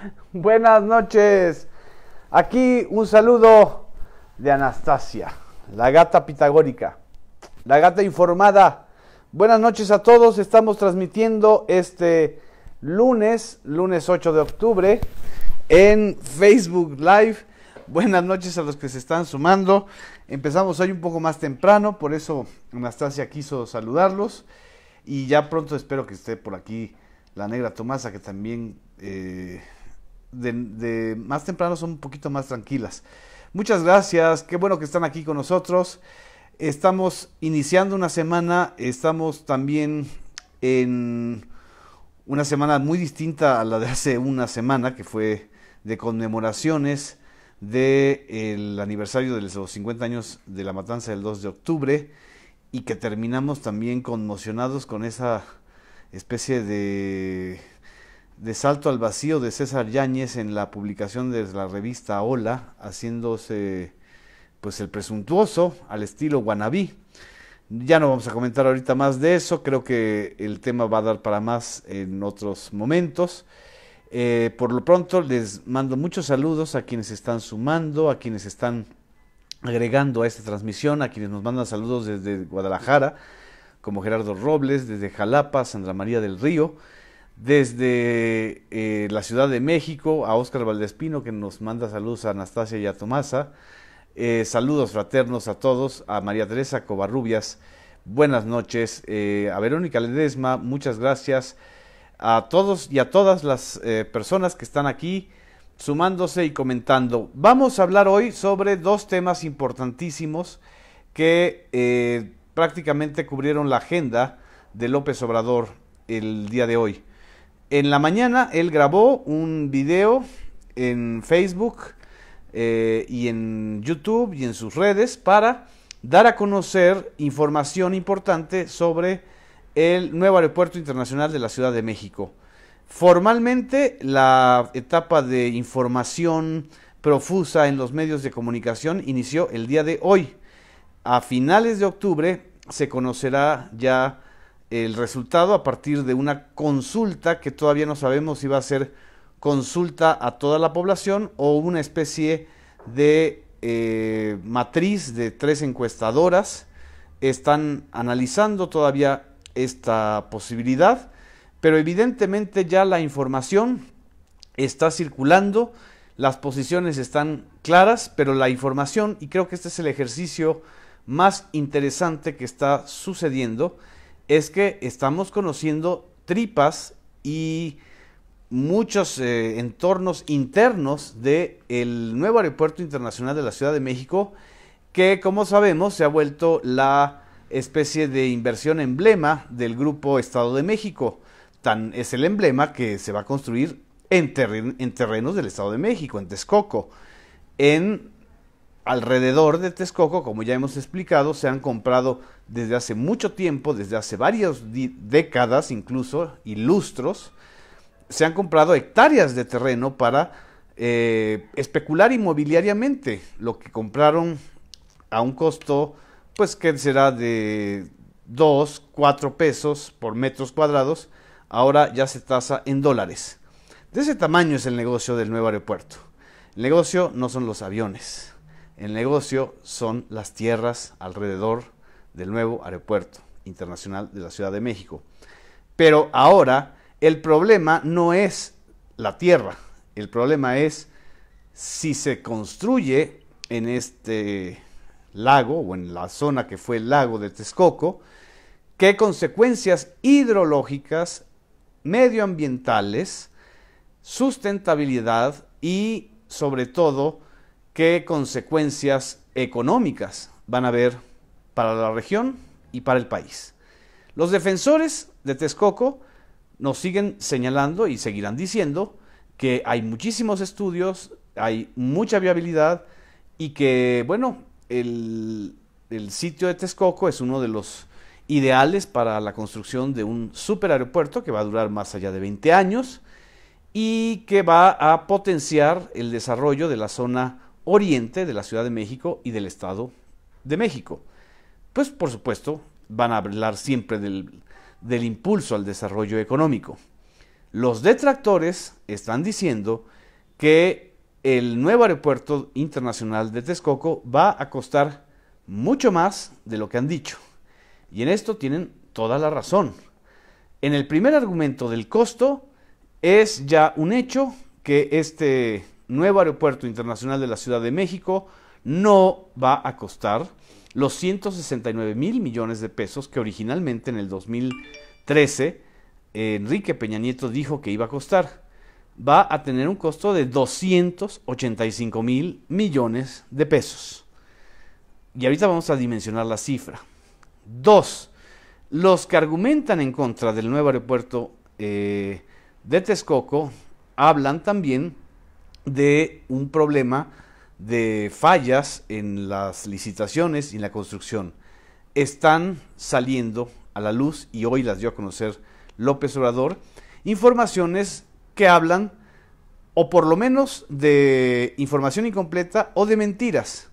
Buenas noches. Aquí un saludo de Anastasia, la gata pitagórica, la gata informada. Buenas noches a todos. Estamos transmitiendo este lunes, lunes 8 de octubre, en Facebook Live. Buenas noches a los que se están sumando. Empezamos hoy un poco más temprano, por eso Anastasia quiso saludarlos. Y ya pronto espero que esté por aquí la negra Tomasa, que también eh, de, más temprano son un poquito más tranquilas. Muchas gracias, qué bueno que están aquí con nosotros. Estamos iniciando una semana, estamos también en una semana muy distinta a la de hace una semana, que fue de conmemoraciones del aniversario de los 50 años de la matanza del 2 de octubre y que terminamos también conmocionados con esa especie de de Salto al Vacío de César Yáñez en la publicación de la revista Hola, haciéndose pues el presuntuoso al estilo guanabí. Ya no vamos a comentar ahorita más de eso, creo que el tema va a dar para más en otros momentos. Eh, por lo pronto les mando muchos saludos a quienes están sumando, a quienes están agregando a esta transmisión, a quienes nos mandan saludos desde Guadalajara, como Gerardo Robles, desde Jalapa, Sandra María del Río, desde eh, la Ciudad de México, a Óscar Valdespino, que nos manda saludos a Anastasia y a Tomasa. Eh, saludos fraternos a todos, a María Teresa Covarrubias, buenas noches, eh, a Verónica Ledesma, muchas gracias, a todos y a todas las personas que están aquí sumándose y comentando. Vamos a hablar hoy sobre dos temas importantísimos que prácticamente cubrieron la agenda de López Obrador el día de hoy en la mañana él grabó un video en Facebook eh, y en YouTube y en sus redes para dar a conocer información importante sobre el nuevo aeropuerto internacional de la Ciudad de México. Formalmente la etapa de información profusa en los medios de comunicación inició el día de hoy. A finales de octubre se conocerá ya el resultado a partir de una consulta que todavía no sabemos si va a ser consulta a toda la población o una especie de eh, matriz de tres encuestadoras. Están analizando todavía esta posibilidad, pero evidentemente ya la información está circulando, las posiciones están claras, pero la información, y creo que este es el ejercicio más interesante que está sucediendo, es que estamos conociendo tripas y muchos eh, entornos internos del nuevo aeropuerto internacional de la Ciudad de México, que como sabemos se ha vuelto la especie de inversión emblema del grupo Estado de México. Tan es el emblema que se va a construir en, en terrenos del Estado de México, en Texcoco, en alrededor de Texcoco, como ya hemos explicado, se han comprado desde hace mucho tiempo, desde hace varias décadas incluso, ilustros, se han comprado hectáreas de terreno para eh, especular inmobiliariamente, lo que compraron a un costo, pues que será de 2, 4 pesos por metros cuadrados, ahora ya se tasa en dólares. De ese tamaño es el negocio del nuevo aeropuerto. El negocio no son los aviones. El negocio son las tierras alrededor del nuevo aeropuerto internacional de la Ciudad de México. Pero ahora el problema no es la tierra, el problema es si se construye en este lago o en la zona que fue el lago de Texcoco, qué consecuencias hidrológicas, medioambientales, sustentabilidad y sobre todo qué consecuencias económicas van a haber para la región y para el país. Los defensores de Texcoco nos siguen señalando y seguirán diciendo que hay muchísimos estudios, hay mucha viabilidad y que, bueno, el, sitio de Texcoco es uno de los ideales para la construcción de un superaeropuerto que va a durar más allá de 20 años y que va a potenciar el desarrollo de la zona oriente de la Ciudad de México y del Estado de México. Pues por supuesto van a hablar siempre del, del impulso al desarrollo económico. Los detractores están diciendo que el nuevo aeropuerto internacional de Texcoco va a costar mucho más de lo que han dicho. Y en esto tienen toda la razón. En el primer argumento del costo es ya un hecho que este nuevo aeropuerto internacional de la Ciudad de México no va a costar los 169 mil millones de pesos que originalmente en el 2013 Enrique Peña Nieto dijo que iba a costar. Va a tener un costo de 285 mil millones de pesos. Y ahorita vamos a dimensionar la cifra. Dos, los que argumentan en contra del nuevo aeropuerto eh, de Texcoco hablan también de un problema de fallas en las licitaciones y en la construcción. Están saliendo a la luz y hoy las dio a conocer López Obrador informaciones que hablan o por lo menos de información incompleta o de mentiras.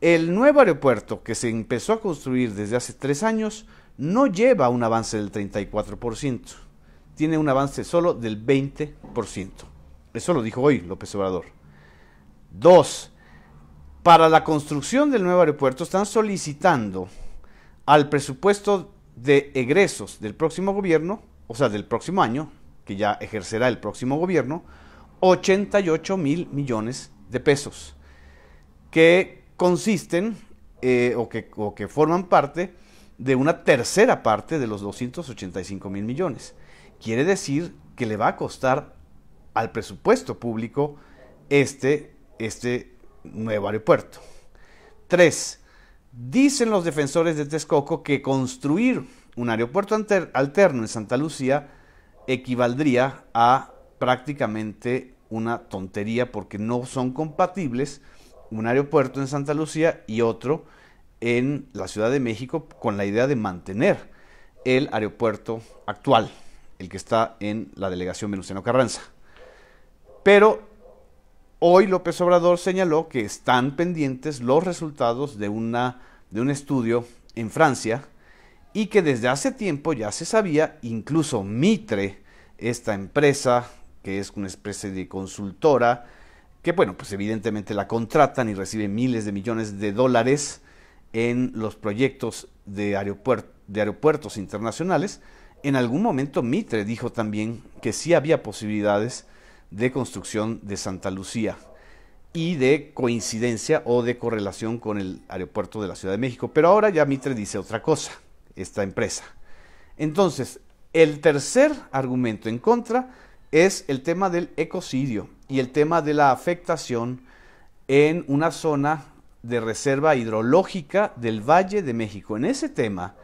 El nuevo aeropuerto que se empezó a construir desde hace tres años no lleva un avance del 34%, tiene un avance solo del 20%. Eso lo dijo hoy López Obrador. Dos, para la construcción del nuevo aeropuerto están solicitando al presupuesto de egresos del próximo gobierno, o sea, del próximo año, que ya ejercerá el próximo gobierno, 88 mil millones de pesos, que consisten eh, o, que, o que forman parte de una tercera parte de los 285 mil millones. Quiere decir que le va a costar al presupuesto público este, este nuevo aeropuerto. tres, Dicen los defensores de Texcoco que construir un aeropuerto alterno en Santa Lucía equivaldría a prácticamente una tontería porque no son compatibles un aeropuerto en Santa Lucía y otro en la Ciudad de México con la idea de mantener el aeropuerto actual, el que está en la delegación Venustiano Carranza. Pero hoy López Obrador señaló que están pendientes los resultados de, una, de un estudio en Francia y que desde hace tiempo ya se sabía, incluso Mitre, esta empresa que es una especie de consultora, que bueno, pues evidentemente la contratan y recibe miles de millones de dólares en los proyectos de, de aeropuertos internacionales, en algún momento Mitre dijo también que sí había posibilidades de construcción de Santa Lucía y de coincidencia o de correlación con el aeropuerto de la Ciudad de México. Pero ahora ya Mitre dice otra cosa, esta empresa. Entonces, el tercer argumento en contra es el tema del ecocidio y el tema de la afectación en una zona de reserva hidrológica del Valle de México. En ese tema,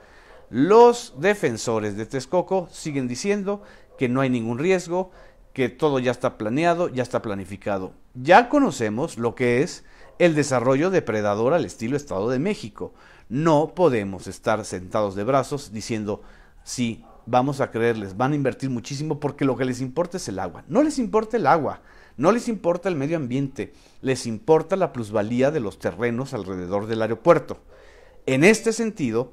los defensores de Texcoco siguen diciendo que no hay ningún riesgo, que todo ya está planeado, ya está planificado. Ya conocemos lo que es el desarrollo depredador al estilo Estado de México. No podemos estar sentados de brazos diciendo, sí, vamos a creerles, van a invertir muchísimo porque lo que les importa es el agua. No les importa el agua, no les importa el medio ambiente, les importa la plusvalía de los terrenos alrededor del aeropuerto. En este sentido,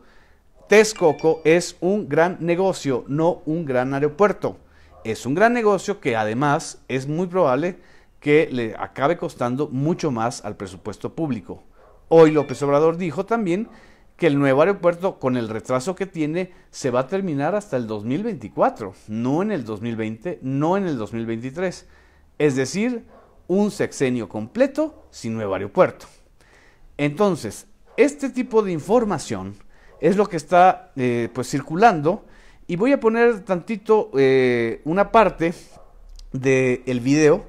Texcoco es un gran negocio, no un gran aeropuerto es un gran negocio que además es muy probable que le acabe costando mucho más al presupuesto público. Hoy López Obrador dijo también que el nuevo aeropuerto, con el retraso que tiene, se va a terminar hasta el 2024, no en el 2020, no en el 2023. Es decir, un sexenio completo sin nuevo aeropuerto. Entonces, este tipo de información es lo que está eh, pues circulando y voy a poner tantito eh, una parte del video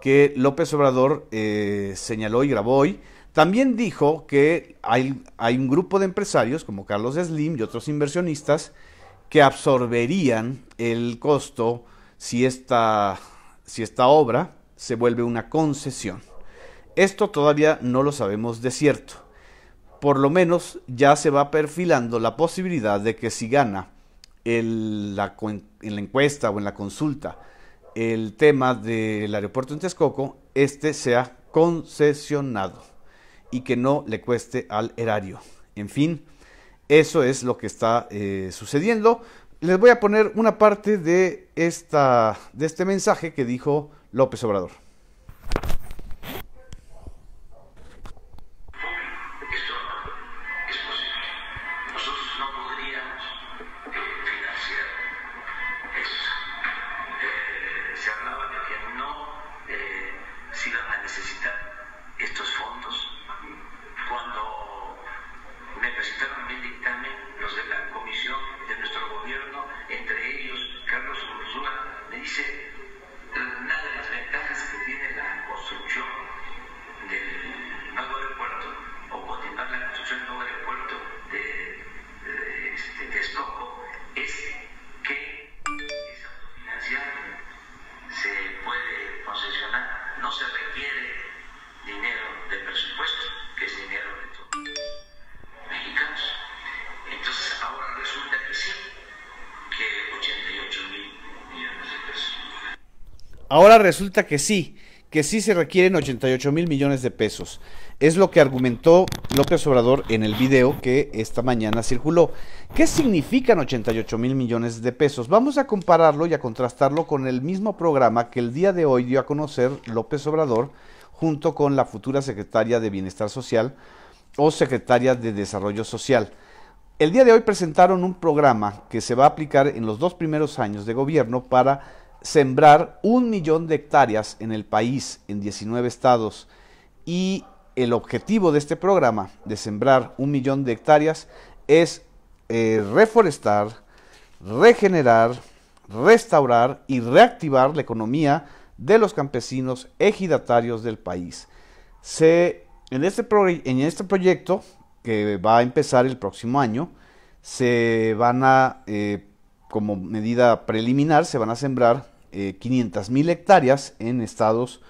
que López Obrador eh, señaló y grabó hoy. También dijo que hay, hay un grupo de empresarios como Carlos Slim y otros inversionistas que absorberían el costo si esta, si esta obra se vuelve una concesión. Esto todavía no lo sabemos de cierto. Por lo menos ya se va perfilando la posibilidad de que si gana en la encuesta o en la consulta el tema del aeropuerto en Texcoco, este sea concesionado y que no le cueste al erario. En fin, eso es lo que está eh, sucediendo. Les voy a poner una parte de, esta, de este mensaje que dijo López Obrador. Ahora resulta que sí, que sí se requieren 88 mil millones de pesos. Es lo que argumentó López Obrador en el video que esta mañana circuló. ¿Qué significan 88 mil millones de pesos? Vamos a compararlo y a contrastarlo con el mismo programa que el día de hoy dio a conocer López Obrador junto con la futura secretaria de Bienestar Social o secretaria de Desarrollo Social. El día de hoy presentaron un programa que se va a aplicar en los dos primeros años de gobierno para sembrar un millón de hectáreas en el país, en 19 estados, y el objetivo de este programa, de sembrar un millón de hectáreas, es eh, reforestar, regenerar, restaurar y reactivar la economía de los campesinos ejidatarios del país. Se, en, este en este proyecto, que va a empezar el próximo año, se van a eh, como medida preliminar se van a sembrar 500 eh, mil hectáreas en estados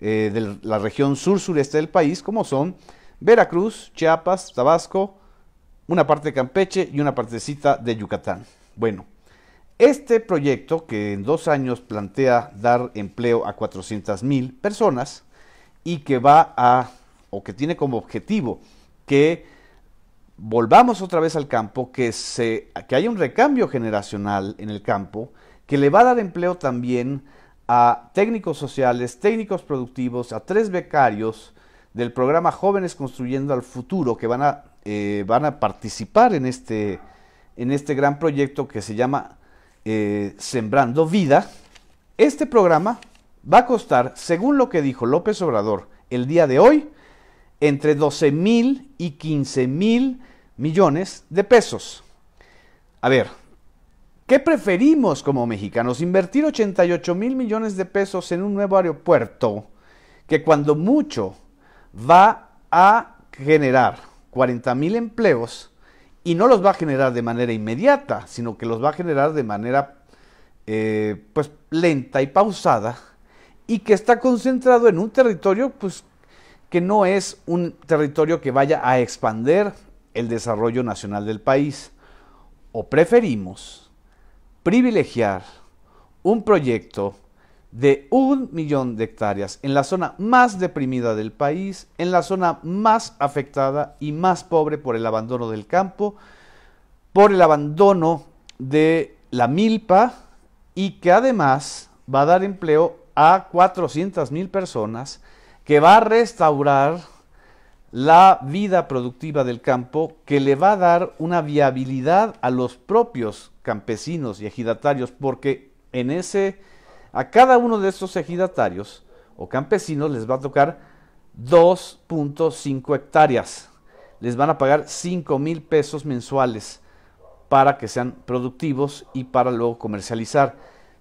eh, de la región sur-sureste del país, como son Veracruz, Chiapas, Tabasco, una parte de Campeche y una partecita de Yucatán. Bueno, este proyecto que en dos años plantea dar empleo a mil personas y que va a, o que tiene como objetivo que volvamos otra vez al campo, que, se, que haya un recambio generacional en el campo, que le va a dar empleo también a técnicos sociales, técnicos productivos, a tres becarios del programa Jóvenes Construyendo al Futuro, que van a, eh, van a participar en este, en este gran proyecto que se llama eh, Sembrando Vida. Este programa va a costar, según lo que dijo López Obrador el día de hoy, entre 12 mil y 15 mil millones de pesos. A ver, ¿qué preferimos como mexicanos? ¿Invertir 88 mil millones de pesos en un nuevo aeropuerto que cuando mucho va a generar 40 mil empleos y no los va a generar de manera inmediata, sino que los va a generar de manera eh, pues lenta y pausada y que está concentrado en un territorio pues que no es un territorio que vaya a expander el desarrollo nacional del país. O preferimos privilegiar un proyecto de un millón de hectáreas en la zona más deprimida del país, en la zona más afectada y más pobre por el abandono del campo, por el abandono de la milpa y que además va a dar empleo a 400 mil personas que va a restaurar la vida productiva del campo, que le va a dar una viabilidad a los propios campesinos y ejidatarios, porque en ese, a cada uno de esos ejidatarios o campesinos les va a tocar 2.5 hectáreas. Les van a pagar 5 mil pesos mensuales para que sean productivos y para luego comercializar.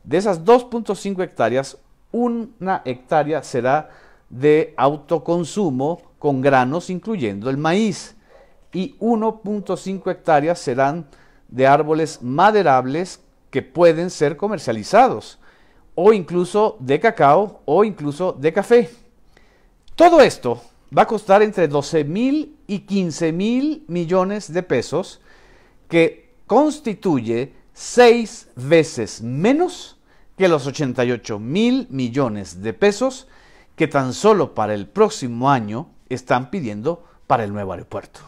De esas 2.5 hectáreas, una hectárea será de autoconsumo con granos, incluyendo el maíz, y 1.5 hectáreas serán de árboles maderables que pueden ser comercializados, o incluso de cacao, o incluso de café. Todo esto va a costar entre 12 mil y 15 mil millones de pesos, que constituye seis veces menos que los 88 mil millones de pesos que tan solo para el próximo año están pidiendo para el nuevo aeropuerto.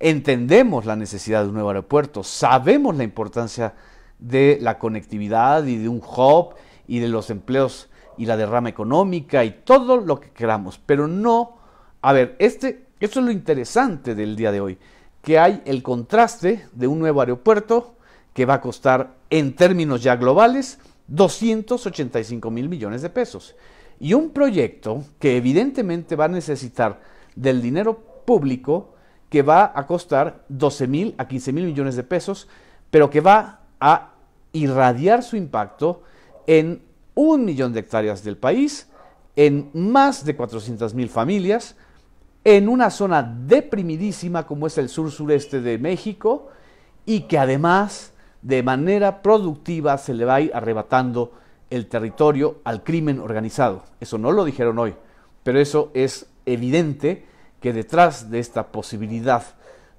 Entendemos la necesidad de un nuevo aeropuerto, sabemos la importancia de la conectividad y de un hub y de los empleos y la derrama económica y todo lo que queramos, pero no, a ver, este, esto es lo interesante del día de hoy, que hay el contraste de un nuevo aeropuerto que va a costar en términos ya globales 285 mil millones de pesos y un proyecto que evidentemente va a necesitar del dinero público que va a costar 12 mil a 15 mil millones de pesos, pero que va a irradiar su impacto en un millón de hectáreas del país, en más de 400 mil familias, en una zona deprimidísima como es el sur sureste de México y que además de manera productiva se le va a ir arrebatando el territorio al crimen organizado. Eso no lo dijeron hoy, pero eso es evidente que detrás de esta posibilidad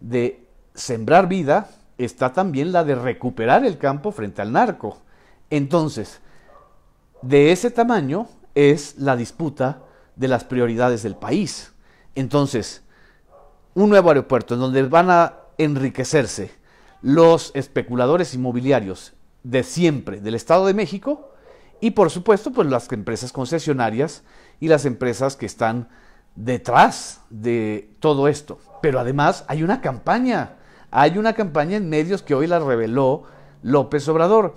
de sembrar vida está también la de recuperar el campo frente al narco. Entonces, de ese tamaño es la disputa de las prioridades del país. Entonces, un nuevo aeropuerto en donde van a enriquecerse los especuladores inmobiliarios de siempre del Estado de México y por supuesto, pues las empresas concesionarias y las empresas que están detrás de todo esto. Pero además hay una campaña, hay una campaña en medios que hoy la reveló López Obrador.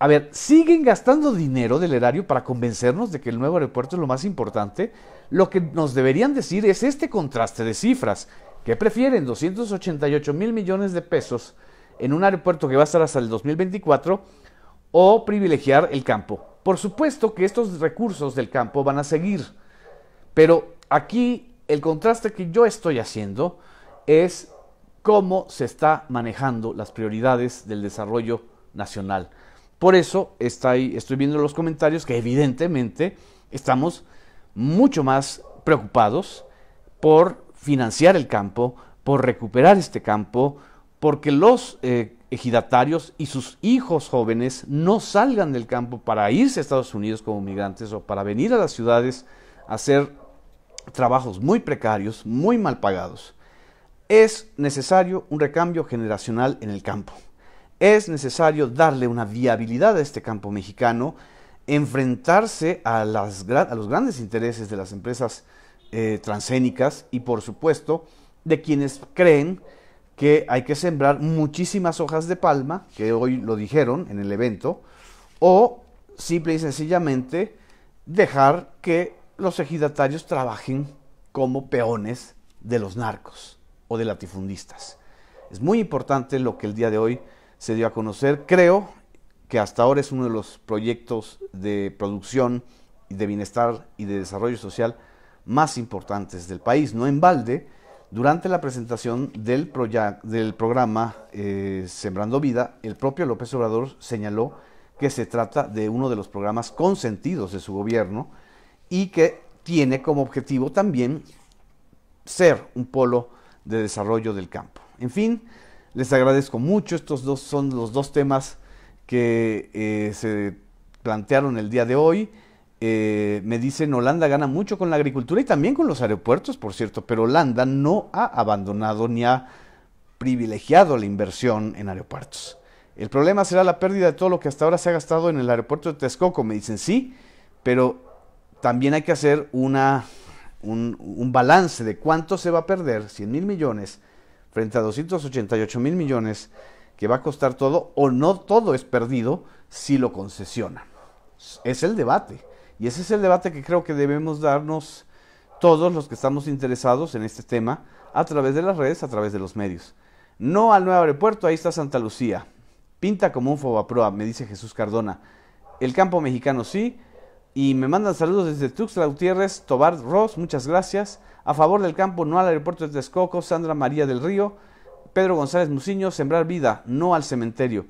A ver, siguen gastando dinero del erario para convencernos de que el nuevo aeropuerto es lo más importante. Lo que nos deberían decir es este contraste de cifras. ¿Qué prefieren? 288 mil millones de pesos en un aeropuerto que va a estar hasta el 2024 o privilegiar el campo. Por supuesto que estos recursos del campo van a seguir, pero aquí el contraste que yo estoy haciendo es cómo se está manejando las prioridades del desarrollo nacional. Por eso estoy, estoy viendo los comentarios que evidentemente estamos mucho más preocupados por financiar el campo, por recuperar este campo, porque los eh, ejidatarios y sus hijos jóvenes no salgan del campo para irse a Estados Unidos como migrantes o para venir a las ciudades a hacer trabajos muy precarios, muy mal pagados. Es necesario un recambio generacional en el campo. Es necesario darle una viabilidad a este campo mexicano, enfrentarse a, los grandes intereses de las empresas eh, y por supuesto de quienes creen que hay que sembrar muchísimas hojas de palma, que hoy lo dijeron en el evento, o simple y sencillamente dejar que los ejidatarios trabajen como peones de los narcos o de latifundistas. Es muy importante lo que el día de hoy se dio a conocer. Creo que hasta ahora es uno de los proyectos de producción de bienestar y de desarrollo social más importantes del país. No en balde, durante la presentación del, programa eh, Sembrando Vida, el propio López Obrador señaló que se trata de uno de los programas consentidos de su gobierno y que tiene como objetivo también ser un polo de desarrollo del campo. En fin, les agradezco mucho. Estos dos son los dos temas que eh, se plantearon el día de hoy. Eh, me dicen, Holanda gana mucho con la agricultura y también con los aeropuertos, por cierto, pero Holanda no ha abandonado ni ha privilegiado la inversión en aeropuertos. El problema será la pérdida de todo lo que hasta ahora se ha gastado en el aeropuerto de Texcoco. Me dicen, sí, pero también hay que hacer una, un, un balance de cuánto se va a perder, 100 mil millones, frente a 288 mil millones, que va a costar todo, o no todo es perdido si lo concesiona. Es el debate. Y ese es el debate que creo que debemos darnos todos los que estamos interesados en este tema a través de las redes, a través de los medios. No al nuevo aeropuerto, ahí está Santa Lucía. Pinta como un fobaproa, me dice Jesús Cardona. El campo mexicano sí. Y me mandan saludos desde Tuxtla Gutiérrez, Tobar Ross, muchas gracias. A favor del campo, no al aeropuerto de Texcoco, Sandra María del Río. Pedro González Muciño, sembrar vida, no al cementerio.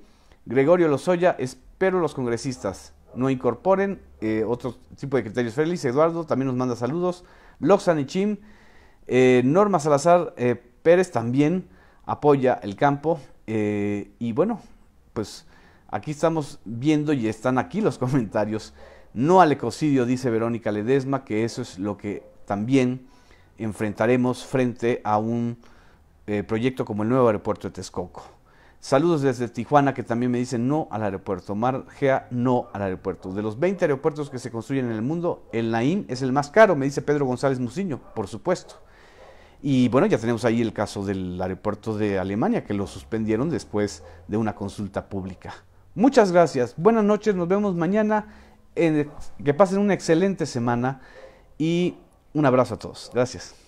Gregorio Lozoya, espero los congresistas no incorporen. Eh, otro tipo de criterios Félix, Eduardo también nos manda saludos. Loxan y Chim. Eh, Norma Salazar eh, Pérez también apoya el campo. y bueno, pues aquí estamos viendo y están aquí los comentarios. No al ecocidio, dice Verónica Ledesma, que eso es lo que también enfrentaremos frente a un proyecto como el nuevo aeropuerto de Texcoco. Saludos desde Tijuana, que también me dicen no al aeropuerto. Margea, no al aeropuerto. De los 20 aeropuertos que se construyen en el mundo, el Naim es el más caro, me dice Pedro González Muciño, por supuesto. Y bueno, ya tenemos ahí el caso del aeropuerto de Alemania, que lo suspendieron después de una consulta pública. Muchas gracias, buenas noches, nos vemos mañana. Eh, que pasen una excelente semana y un abrazo a todos. Gracias.